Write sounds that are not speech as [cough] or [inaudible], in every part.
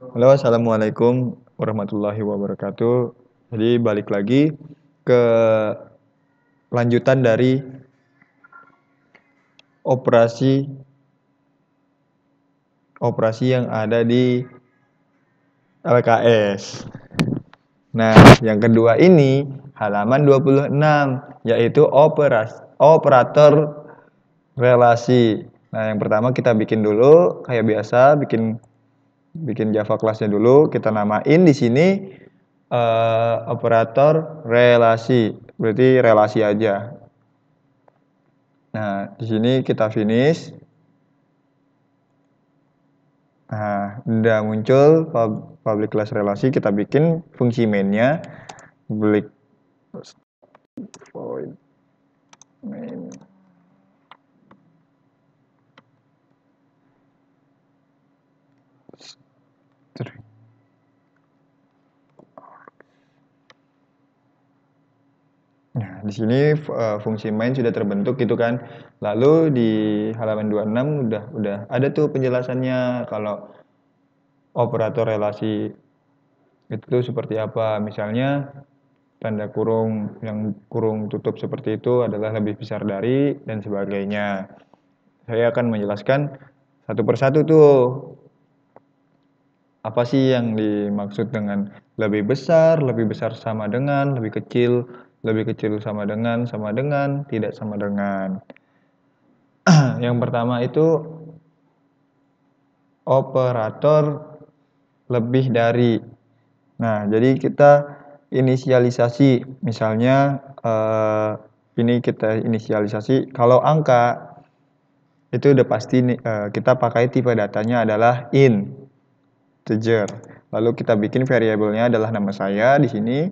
Halo, assalamualaikum warahmatullahi wabarakatuh. Jadi balik lagi ke lanjutan dari operasi operasi yang ada di LKS. Nah, yang kedua ini halaman 26 yaitu operasi operator relasi. Nah, yang pertama kita bikin dulu kayak biasa bikin bikin Java kelasnya dulu kita namain di sini uh, operator relasi berarti relasi aja nah di sini kita finish nah udah muncul public class relasi kita bikin fungsi mainnya public main di sini uh, fungsi main sudah terbentuk gitu kan. Lalu di halaman 26 udah udah ada tuh penjelasannya kalau operator relasi itu seperti apa. Misalnya tanda kurung yang kurung tutup seperti itu adalah lebih besar dari dan sebagainya. Saya akan menjelaskan satu persatu tuh apa sih yang dimaksud dengan lebih besar, lebih besar sama dengan, lebih kecil lebih kecil sama dengan, sama dengan, tidak sama dengan. [clears throat] yang pertama itu operator lebih dari. Nah, jadi kita inisialisasi, misalnya eh, ini kita inisialisasi. Kalau angka itu udah pasti eh, kita pakai tipe datanya adalah in, integer. Lalu kita bikin variabelnya adalah nama saya di sini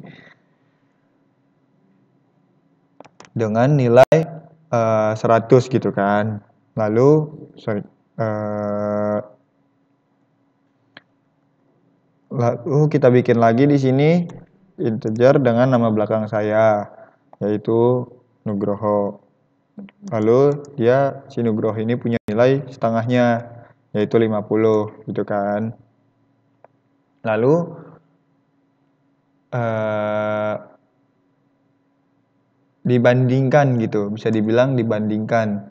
dengan nilai uh, eh, 100 gitu kan. Lalu sorry uh, lalu kita bikin lagi di sini integer dengan nama belakang saya yaitu Nugroho. Lalu dia si Nugroho ini punya nilai setengahnya yaitu 50 gitu kan. Lalu eh, dibandingkan gitu bisa dibilang dibandingkan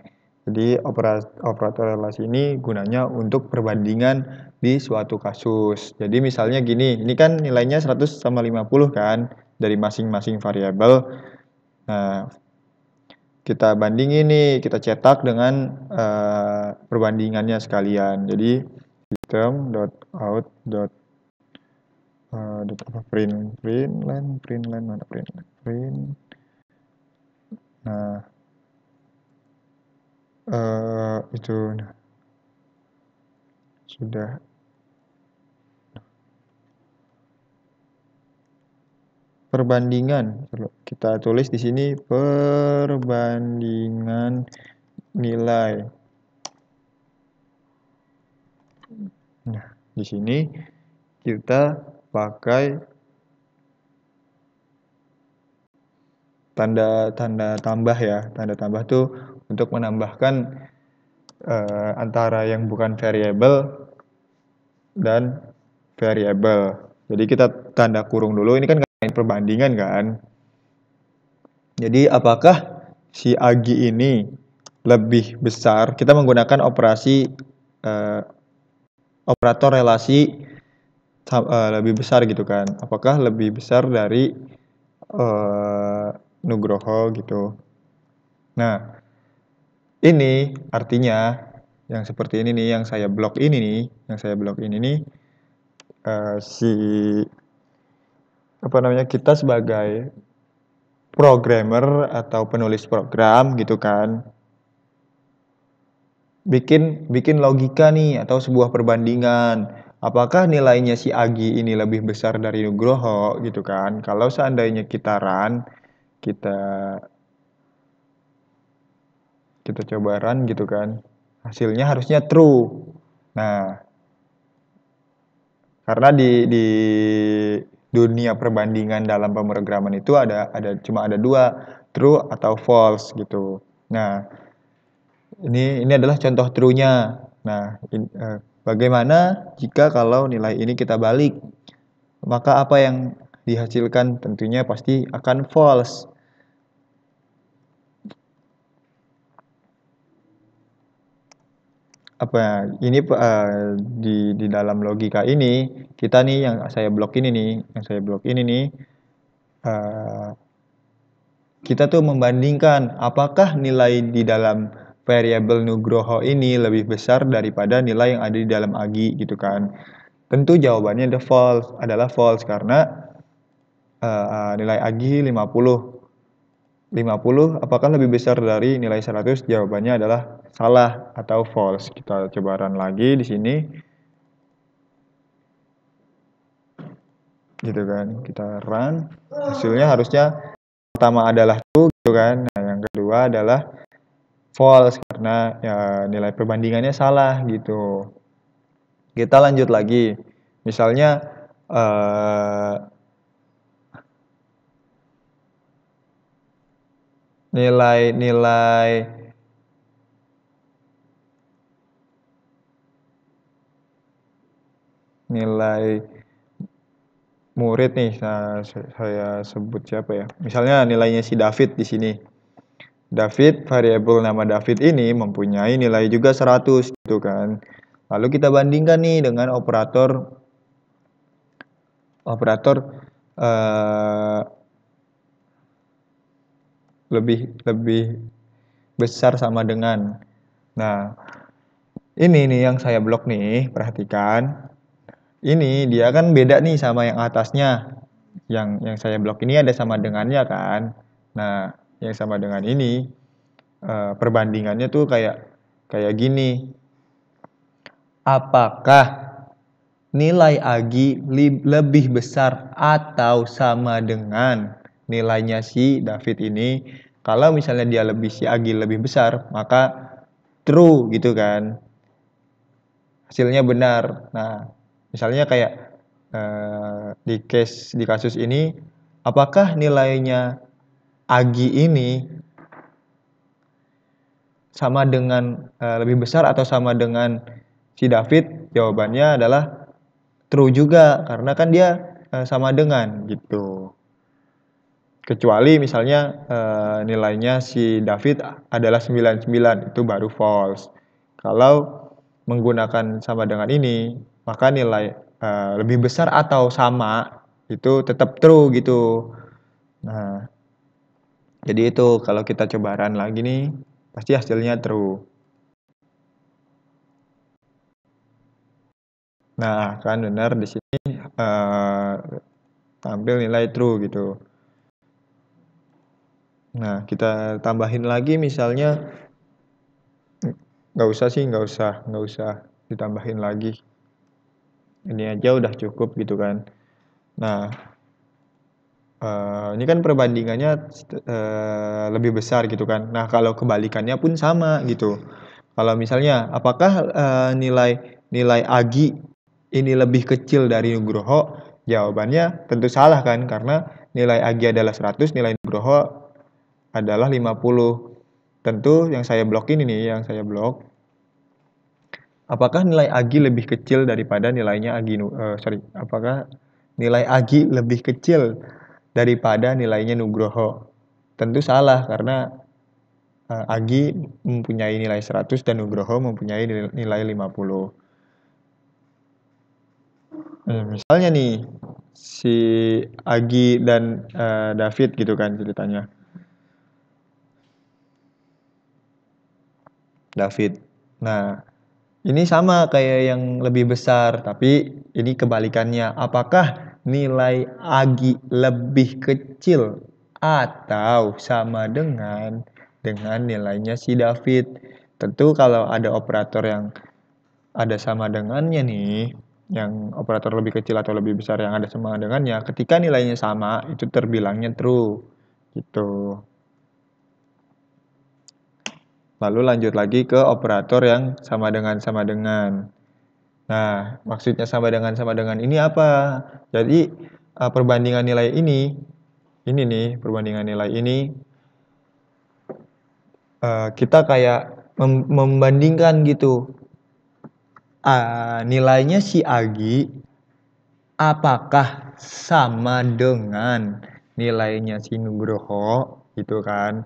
jadi operator, operator relasi ini gunanya untuk perbandingan di suatu kasus. Jadi misalnya gini, ini kan nilainya 100 sama 50 kan dari masing-masing variabel. Nah, kita bandingin nih, kita cetak dengan uh, perbandingannya sekalian. Jadi dot dot eh, dot print print line print line mana print line print Nah, uh, itu nah, sudah. Perbandingan, kita tulis di sini perbandingan nilai. Nah, di sini kita pakai tanda tanda tambah ya tanda tambah tuh untuk menambahkan uh, antara yang bukan variable dan variable jadi kita tanda kurung dulu ini kan perbandingan kan jadi apakah si agi ini lebih besar kita menggunakan operasi uh, operator relasi uh, lebih besar gitu kan apakah lebih besar dari Nugroho gitu. Nah, ini artinya yang seperti ini nih, yang saya blok ini nih, yang saya blok ini nih, uh, si apa namanya kita sebagai programmer atau penulis program gitu kan, bikin bikin logika nih atau sebuah perbandingan apakah nilainya si Agi ini lebih besar dari Nugroho gitu kan. Kalau seandainya kita run, kita kita coba run gitu kan hasilnya harusnya true nah karena di di dunia perbandingan dalam pemrograman itu ada ada cuma ada dua true atau false gitu nah ini ini adalah contoh true-nya nah in, eh, bagaimana jika kalau nilai ini kita balik maka apa yang dihasilkan tentunya pasti akan false. apa ini uh, di di dalam logika ini kita nih yang saya blok ini nih yang saya blok ini nih uh, kita tuh membandingkan apakah nilai di dalam variabel Nugroho ini lebih besar daripada nilai yang ada di dalam Agi gitu kan tentu jawabannya the false adalah false karena uh, nilai agi 50. 50 apakah lebih besar dari nilai 100? Jawabannya adalah salah atau false. Kita coba run lagi di sini. Gitu kan. Kita run. Hasilnya harusnya pertama adalah true gitu kan. Nah, yang kedua adalah false karena ya, nilai perbandingannya salah gitu. Kita lanjut lagi. Misalnya eh, nilai-nilai nilai murid nih nah, saya sebut siapa ya misalnya nilainya si David di sini David variabel nama David ini mempunyai nilai juga 100 gitu kan lalu kita bandingkan nih dengan operator operator eh, lebih lebih besar sama dengan. Nah, ini nih yang saya blok nih, perhatikan. Ini dia kan beda nih sama yang atasnya. Yang yang saya blok ini ada sama dengannya kan. Nah, yang sama dengan ini eh, perbandingannya tuh kayak kayak gini. Apakah nilai agi lebih besar atau sama dengan nilainya si David ini kalau misalnya dia lebih si Agil lebih besar maka true gitu kan hasilnya benar nah misalnya kayak eh, di case di kasus ini apakah nilainya Agi ini sama dengan eh, lebih besar atau sama dengan si David jawabannya adalah true juga karena kan dia eh, sama dengan gitu Kecuali misalnya e, nilainya si David adalah 99, itu baru false. Kalau menggunakan sama dengan ini, maka nilai e, lebih besar atau sama itu tetap true gitu. Nah, jadi itu kalau kita coba run lagi nih, pasti hasilnya true. Nah, kan benar di sini uh, tampil nilai true gitu. Nah, kita tambahin lagi misalnya nggak usah sih, nggak usah, nggak usah ditambahin lagi. Ini aja udah cukup gitu kan. Nah, eh, ini kan perbandingannya eh, lebih besar gitu kan. Nah, kalau kebalikannya pun sama gitu. Kalau misalnya, apakah eh, nilai nilai agi ini lebih kecil dari Nugroho? Jawabannya tentu salah kan, karena nilai agi adalah 100, nilai Nugroho adalah 50. Tentu yang saya blok ini nih, yang saya blok. Apakah nilai agi lebih kecil daripada nilainya agi uh, eh, sorry, apakah nilai agi lebih kecil daripada nilainya Nugroho? Tentu salah karena uh, eh, agi mempunyai nilai 100 dan Nugroho mempunyai nilai 50. Hmm, misalnya nih si Agi dan uh, David gitu kan ceritanya. David. Nah, ini sama kayak yang lebih besar, tapi ini kebalikannya. Apakah nilai agi lebih kecil atau sama dengan dengan nilainya si David? Tentu kalau ada operator yang ada sama dengannya nih, yang operator lebih kecil atau lebih besar yang ada sama dengannya, ketika nilainya sama itu terbilangnya true. Gitu lalu lanjut lagi ke operator yang sama dengan sama dengan. Nah, maksudnya sama dengan sama dengan ini apa? Jadi eh, perbandingan nilai ini, ini nih perbandingan nilai ini, eh, kita kayak membandingkan gitu nilainya si Agi apakah sama dengan nilainya si Nugroho gitu kan?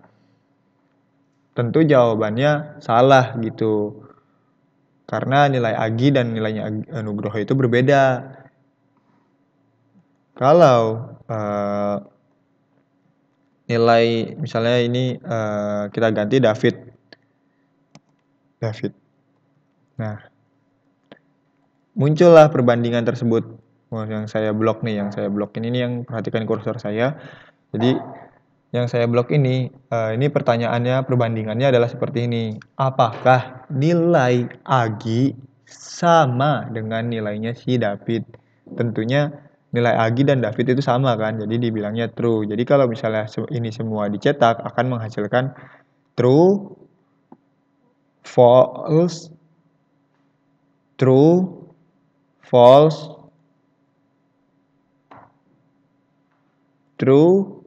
tentu jawabannya salah gitu. Karena nilai agi dan nilainya Nugroho itu berbeda. Kalau uh, nilai misalnya ini uh, kita ganti David. David. Nah, muncullah perbandingan tersebut yang saya blok nih, yang saya blok ini ini yang perhatikan kursor saya. Jadi yang saya blok ini, uh, ini pertanyaannya perbandingannya adalah seperti ini. Apakah nilai Agi sama dengan nilainya si David? Tentunya nilai Agi dan David itu sama kan, jadi dibilangnya true. Jadi kalau misalnya ini semua dicetak akan menghasilkan true, false, true, false, true,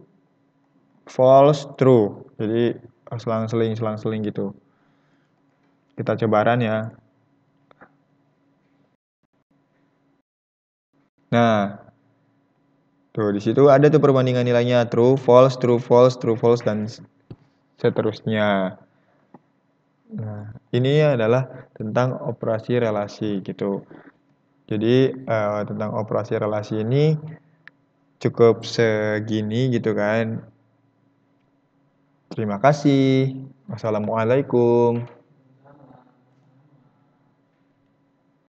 false true jadi ah, selang-seling selang-seling gitu kita coba run ya nah tuh di situ ada tuh perbandingan nilainya true false true false true false dan seterusnya nah ini adalah tentang operasi relasi gitu jadi uh, tentang operasi relasi ini cukup segini gitu kan Terima kasih. Wassalamualaikum.